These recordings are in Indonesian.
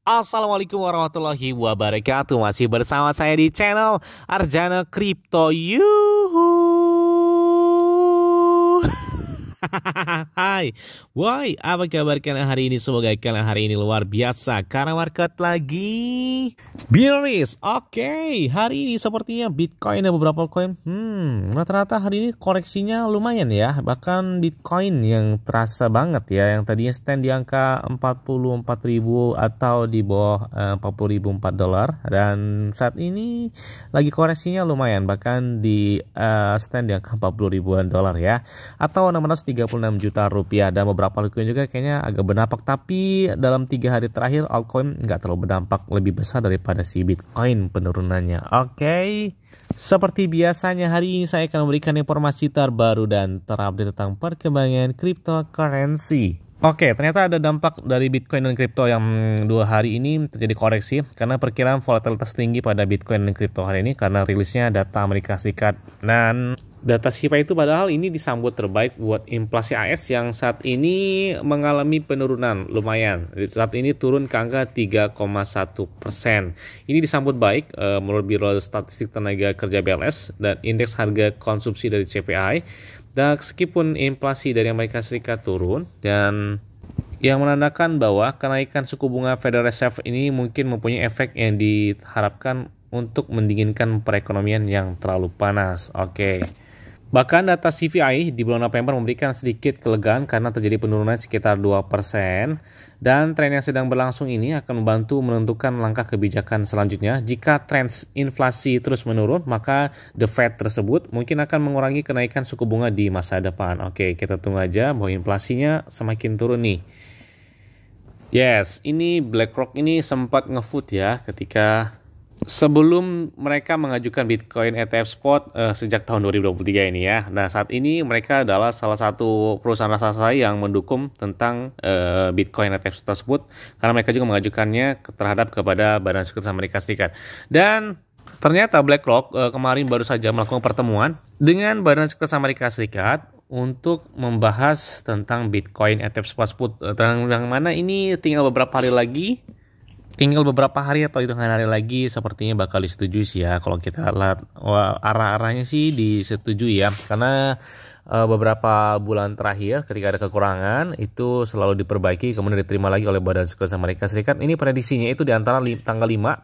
Assalamualaikum warahmatullahi wabarakatuh Masih bersama saya di channel Arjana Crypto You Hai, woi, apa kabar kalian hari ini? Semoga kalian hari ini luar biasa karena market lagi bearish. Oke, okay, hari ini sepertinya Bitcoin dan beberapa koin, hmm, rata-rata hari ini koreksinya lumayan ya. Bahkan Bitcoin yang terasa banget ya, yang tadinya stand di angka 44.000 atau di bawah 40.004 eh, dolar dan saat ini lagi koreksinya lumayan bahkan di uh, stand di angka 40000 ribuan dolar ya atau 600 36 juta rupiah dan beberapa altcoin juga kayaknya agak berdampak tapi dalam tiga hari terakhir altcoin nggak terlalu berdampak lebih besar daripada si Bitcoin penurunannya. Oke. Okay. Seperti biasanya hari ini saya akan memberikan informasi terbaru dan terupdate tentang perkembangan cryptocurrency. Oke, ternyata ada dampak dari Bitcoin dan kripto yang hmm, dua hari ini terjadi koreksi karena perkiraan volatilitas tinggi pada Bitcoin dan kripto hari ini karena rilisnya data Amerika Serikat. Dan data SIPA itu padahal ini disambut terbaik buat inflasi AS yang saat ini mengalami penurunan lumayan. Saat ini turun ke angka 3,1 persen. Ini disambut baik e, menurut Biro Statistik Tenaga Kerja BLS dan Indeks Harga Konsumsi dari CPI dan meskipun inflasi dari Amerika Serikat turun dan yang menandakan bahwa kenaikan suku bunga Federal Reserve ini mungkin mempunyai efek yang diharapkan untuk mendinginkan perekonomian yang terlalu panas. Oke. Okay. Bahkan data CPI di bulan November memberikan sedikit kelegaan karena terjadi penurunan sekitar 2%. Dan tren yang sedang berlangsung ini akan membantu menentukan langkah kebijakan selanjutnya. Jika tren inflasi terus menurun, maka The Fed tersebut mungkin akan mengurangi kenaikan suku bunga di masa depan. Oke, kita tunggu aja bahwa inflasinya semakin turun nih. Yes, ini BlackRock ini sempat ngefood ya ketika sebelum mereka mengajukan Bitcoin ETF spot eh, sejak tahun 2023 ini ya. Nah, saat ini mereka adalah salah satu perusahaan raksasa yang mendukung tentang eh, Bitcoin ETF tersebut karena mereka juga mengajukannya terhadap kepada Badan Sekuritas Amerika Serikat. Dan ternyata BlackRock eh, kemarin baru saja melakukan pertemuan dengan Badan Sekuritas Amerika Serikat untuk membahas tentang Bitcoin ETF spot spot eh, tentang yang mana ini tinggal beberapa hari lagi tinggal beberapa hari atau hitungan hari lagi sepertinya bakal disetujui sih ya kalau kita lihat arah-arahnya sih disetujui ya karena eh, beberapa bulan terakhir ketika ada kekurangan itu selalu diperbaiki kemudian diterima lagi oleh Badan sekuritas Amerika Serikat ini prediksinya itu di antara tanggal 5 eh,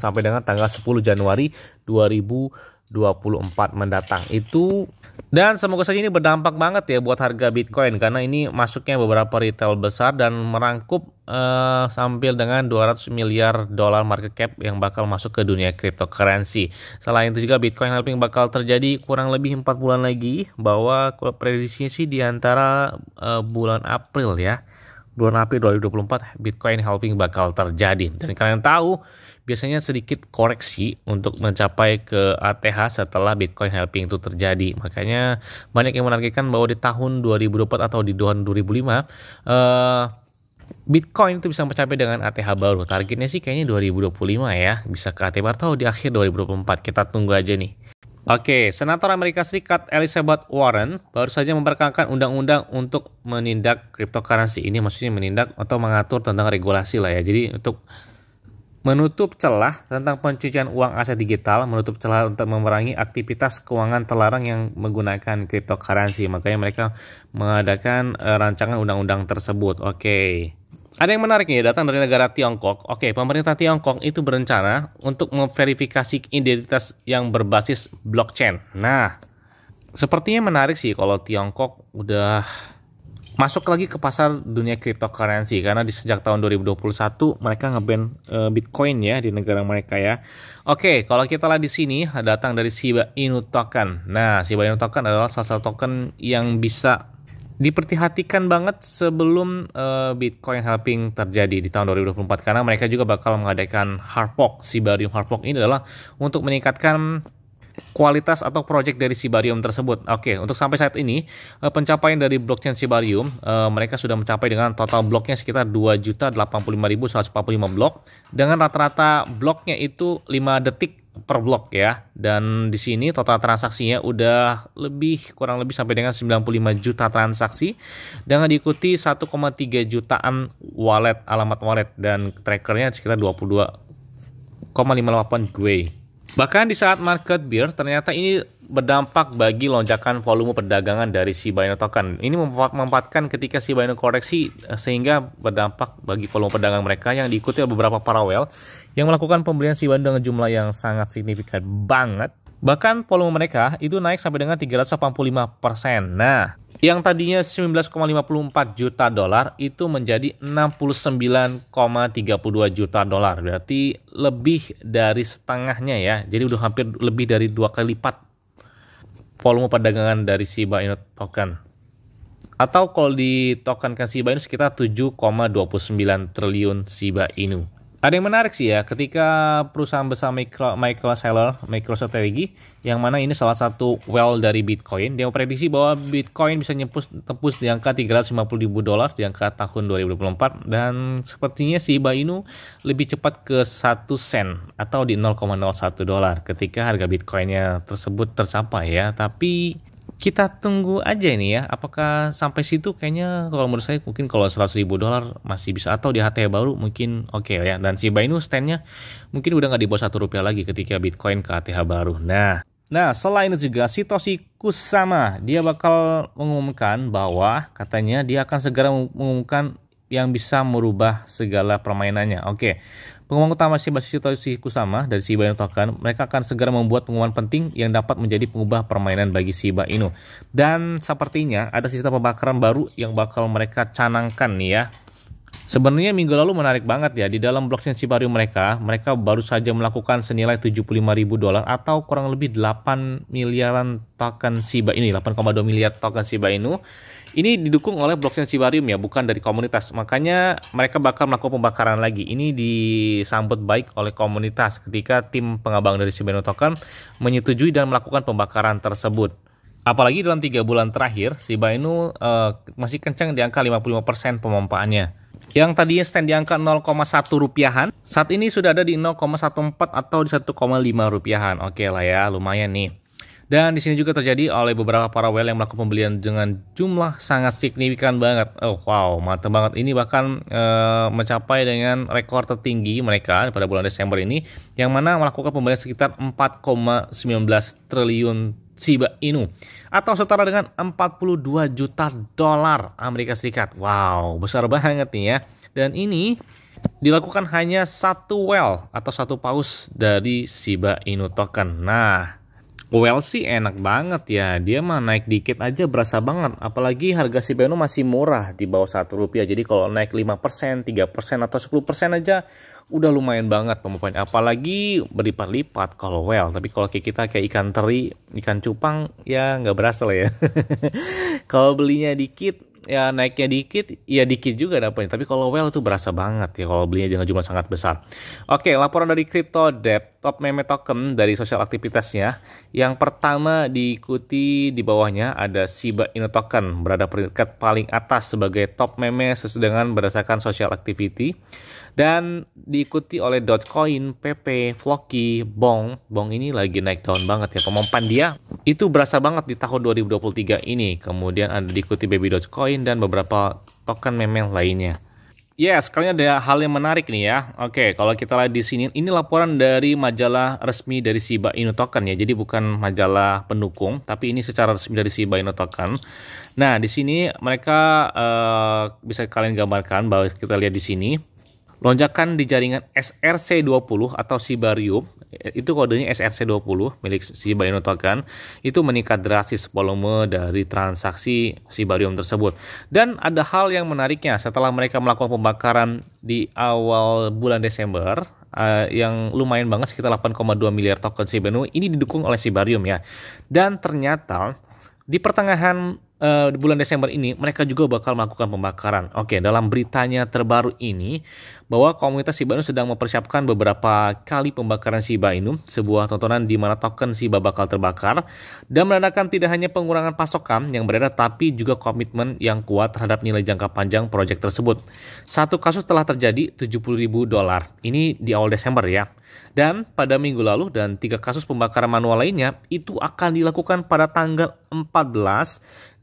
sampai dengan tanggal 10 Januari 2020 2024 mendatang itu dan semoga saja ini berdampak banget ya buat harga Bitcoin karena ini masuknya beberapa retail besar dan merangkup uh, eh, sampai dengan 200 miliar dolar market cap yang bakal masuk ke dunia cryptocurrency. Selain itu juga Bitcoin halving bakal terjadi kurang lebih 4 bulan lagi bahwa prediksinya sih di antara eh, bulan April ya bulan April 2024 Bitcoin halving bakal terjadi. Dan kalian tahu biasanya sedikit koreksi untuk mencapai ke ATH setelah Bitcoin halving itu terjadi. Makanya banyak yang menargetkan bahwa di tahun 2024 atau di tahun 2005 eh uh, Bitcoin itu bisa mencapai dengan ATH baru. Targetnya sih kayaknya 2025 ya, bisa ke ATH baru atau di akhir 2024. Kita tunggu aja nih. Oke, Senator Amerika Serikat Elizabeth Warren baru saja memperkenalkan undang-undang untuk menindak cryptocurrency ini, maksudnya menindak atau mengatur tentang regulasi lah ya. Jadi untuk menutup celah tentang pencucian uang aset digital, menutup celah untuk memerangi aktivitas keuangan terlarang yang menggunakan cryptocurrency. Makanya mereka mengadakan eh, rancangan undang-undang tersebut. Oke. Ada yang menarik nih datang dari negara Tiongkok. Oke, pemerintah Tiongkok itu berencana untuk memverifikasi identitas yang berbasis blockchain. Nah, sepertinya menarik sih kalau Tiongkok udah masuk lagi ke pasar dunia cryptocurrency karena di sejak tahun 2021 mereka ngeban uh, Bitcoin ya di negara mereka ya. Oke, kalau kita lihat di sini datang dari Shiba Inu token. Nah, Shiba Inu token adalah salah satu token yang bisa diperhatikan banget sebelum uh, Bitcoin halving terjadi di tahun 2024 karena mereka juga bakal mengadakan hard fork. Si Barium hard ini adalah untuk meningkatkan kualitas atau proyek dari Sibarium tersebut. Oke, untuk sampai saat ini eh, pencapaian dari blockchain Sibarium eh, mereka sudah mencapai dengan total bloknya sekitar 2.085.145 blok dengan rata-rata bloknya itu 5 detik per blok ya. Dan di sini total transaksinya udah lebih kurang lebih sampai dengan 95 juta transaksi dengan diikuti 1,3 jutaan wallet alamat wallet dan trackernya sekitar 22,58 gue. Bahkan di saat market bear, ternyata ini berdampak bagi lonjakan volume perdagangan dari si Bino token. Ini memanfaatkan ketika si Bino koreksi eh, sehingga berdampak bagi volume perdagangan mereka yang diikuti oleh beberapa parawel yang melakukan pembelian si Bino dengan jumlah yang sangat signifikan banget. Bahkan volume mereka itu naik sampai dengan 385%. Nah, yang tadinya 19,54 juta dolar itu menjadi 69,32 juta dolar. Berarti lebih dari setengahnya ya. Jadi udah hampir lebih dari dua kali lipat volume perdagangan dari Shiba Inu token. Atau kalau di token Shiba Inu sekitar 7,29 triliun Shiba Inu ada yang menarik sih ya ketika perusahaan besar Michael, Michael Saylor, MicroStrategy yang mana ini salah satu well dari Bitcoin, dia prediksi bahwa Bitcoin bisa nyepus tepus di angka 350 ribu dolar di angka tahun 2024 dan sepertinya si Bainu lebih cepat ke 1 sen atau di 0,01 dolar ketika harga Bitcoinnya tersebut tercapai ya. Tapi kita tunggu aja ini ya apakah sampai situ kayaknya kalau menurut saya mungkin kalau 100 ribu dolar masih bisa atau di HT baru mungkin oke okay ya dan si Bainu standnya mungkin udah nggak di bawah satu rupiah lagi ketika Bitcoin ke ath baru nah Nah, selain itu juga si Sitoshi Kusama, dia bakal mengumumkan bahwa katanya dia akan segera mengumumkan yang bisa merubah segala permainannya. Oke, okay. Pengumuman utama Shibashishi Toshi Kusama dari Shiba Inu Token, mereka akan segera membuat pengumuman penting yang dapat menjadi pengubah permainan bagi Shiba Inu. Dan sepertinya ada sistem pembakaran baru yang bakal mereka canangkan nih ya. Sebenarnya minggu lalu menarik banget ya, di dalam blockchain Sibarium mereka, mereka baru saja melakukan senilai 75 ribu dolar atau kurang lebih 8 miliaran token Shiba Inu 8,2 miliar token Shiba Inu ini didukung oleh blockchain Sivarium ya, bukan dari komunitas. Makanya mereka bakal melakukan pembakaran lagi. Ini disambut baik oleh komunitas ketika tim pengabang dari Shibano Token menyetujui dan melakukan pembakaran tersebut. Apalagi dalam tiga bulan terakhir, Shiba Inu uh, eh, masih kencang di angka 55% pemompaannya. Yang tadinya stand di angka 0,1 rupiahan, saat ini sudah ada di 0,14 atau di 1,5 rupiahan. Oke okay lah ya, lumayan nih. Dan di sini juga terjadi oleh beberapa para whale yang melakukan pembelian dengan jumlah sangat signifikan banget. Oh wow, mantap banget. Ini bahkan e, mencapai dengan rekor tertinggi mereka pada bulan Desember ini yang mana melakukan pembelian sekitar 4,19 triliun Shiba Inu atau setara dengan 42 juta dolar Amerika Serikat. Wow, besar banget nih ya. Dan ini dilakukan hanya satu well atau satu paus dari Shiba Inu token. Nah, Well sih enak banget ya. Dia mah naik dikit aja berasa banget. Apalagi harga si Beno masih murah di bawah satu rupiah. Jadi kalau naik 5%, 3% atau 10% aja udah lumayan banget pemupain. Apalagi berlipat-lipat kalau well. Tapi kalau kayak kita kayak ikan teri, ikan cupang ya nggak berasa lah ya. kalau belinya dikit ya naiknya dikit, ya dikit juga dapatnya. Tapi kalau well itu berasa banget ya kalau belinya dengan jumlah sangat besar. Oke, laporan dari crypto debt top meme token dari sosial aktivitasnya. Yang pertama diikuti di bawahnya ada Shiba Inu token berada peringkat paling atas sebagai top meme sesuai dengan berdasarkan sosial activity dan diikuti oleh Dogecoin, PP, Floki, Bong. Bong ini lagi naik daun banget ya. Pemompan dia itu berasa banget di tahun 2023 ini. Kemudian ada diikuti Baby Dogecoin dan beberapa token meme lainnya. Yes, kalian ada hal yang menarik nih ya. Oke, kalau kita lihat di sini, ini laporan dari majalah resmi dari Shiba Inu Token ya. Jadi bukan majalah pendukung, tapi ini secara resmi dari Shiba Inu Token. Nah, di sini mereka uh, bisa kalian gambarkan bahwa kita lihat di sini Lonjakan di jaringan SRC20 atau Sibarium, itu kodenya SRC20 milik Sibarium Token itu meningkat drastis volume dari transaksi Sibarium tersebut. Dan ada hal yang menariknya, setelah mereka melakukan pembakaran di awal bulan Desember, uh, yang lumayan banget sekitar 8,2 miliar token Sibarium, ini didukung oleh Sibarium ya. Dan ternyata di pertengahan uh, di bulan Desember ini mereka juga bakal melakukan pembakaran. Oke, dalam beritanya terbaru ini bahwa komunitas Shiba Inu sedang mempersiapkan beberapa kali pembakaran Shiba Inu, sebuah tontonan di mana token Shiba bakal terbakar dan menandakan tidak hanya pengurangan pasokan yang beredar tapi juga komitmen yang kuat terhadap nilai jangka panjang proyek tersebut. Satu kasus telah terjadi 70.000 dolar. Ini di awal Desember ya. Dan pada minggu lalu dan tiga kasus pembakaran manual lainnya itu akan dilakukan pada tanggal 14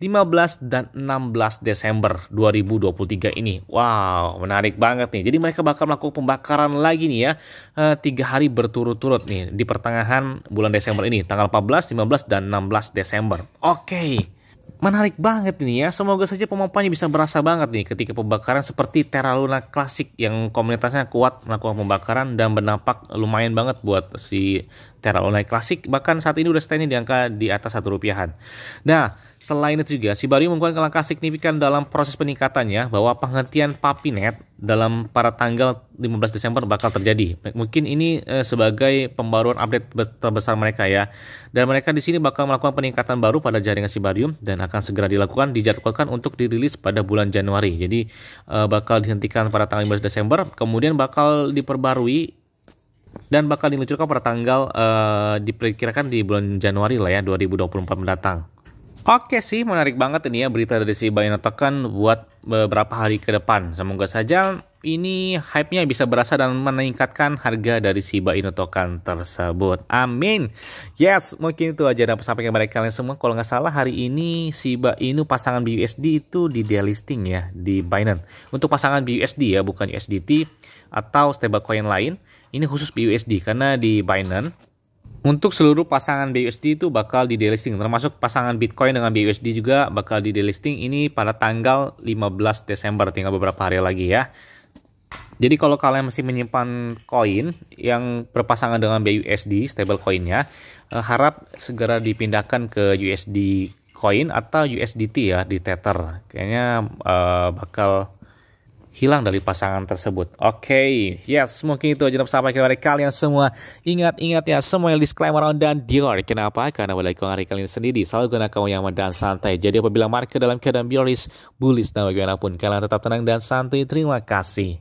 15 dan 16 Desember 2023 ini. Wow, menarik banget nih. Jadi mereka bakal melakukan pembakaran lagi nih ya. Eh, tiga hari berturut-turut nih di pertengahan bulan Desember ini. Tanggal 14, 15, dan 16 Desember. Oke. Okay. Menarik banget nih ya, semoga saja pemampannya bisa berasa banget nih ketika pembakaran seperti Terra Luna klasik yang komunitasnya kuat melakukan pembakaran dan berdampak lumayan banget buat si Terra Luna klasik bahkan saat ini udah standing di angka di atas satu rupiahan. Nah, Selain itu juga, Sibari melakukan langkah signifikan dalam proses peningkatannya bahwa penghentian Papinet dalam para tanggal 15 Desember bakal terjadi. Mungkin ini eh, sebagai pembaruan update terbesar mereka ya. Dan mereka di sini bakal melakukan peningkatan baru pada jaringan Sibarium dan akan segera dilakukan dijadwalkan untuk dirilis pada bulan Januari. Jadi eh, bakal dihentikan pada tanggal 15 Desember, kemudian bakal diperbarui dan bakal diluncurkan pada tanggal eh, diperkirakan di bulan Januari lah ya 2024 mendatang. Oke sih, menarik banget ini ya berita dari si Bayana Tekan buat beberapa hari ke depan. Semoga saja ini hype-nya bisa berasa dan meningkatkan harga dari si Inu token tersebut. Amin. Yes, mungkin itu aja dapat sampaikan kepada kalian semua. Kalau nggak salah hari ini si Inu pasangan BUSD itu di delisting ya di Binance. Untuk pasangan BUSD ya, bukan USDT atau stablecoin lain. Ini khusus BUSD karena di Binance untuk seluruh pasangan BUSD itu bakal di delisting termasuk pasangan Bitcoin dengan BUSD juga bakal di delisting ini pada tanggal 15 Desember tinggal beberapa hari lagi ya. Jadi kalau kalian masih menyimpan koin yang berpasangan dengan BUSD stable koinnya eh, harap segera dipindahkan ke USD koin atau USDT ya di Tether. Kayaknya uh, bakal hilang dari pasangan tersebut. Oke, okay. yes, mungkin itu aja sampai kepada dari kalian semua. Ingat-ingat ya, semua yang disclaimer on dan Dior. Kenapa? Karena pada hari kalian sendiri selalu gunakan kamu yang dan santai. Jadi apabila market dalam keadaan bearish, bullish dan bagaimanapun, kalian tetap tenang dan santai. Terima kasih.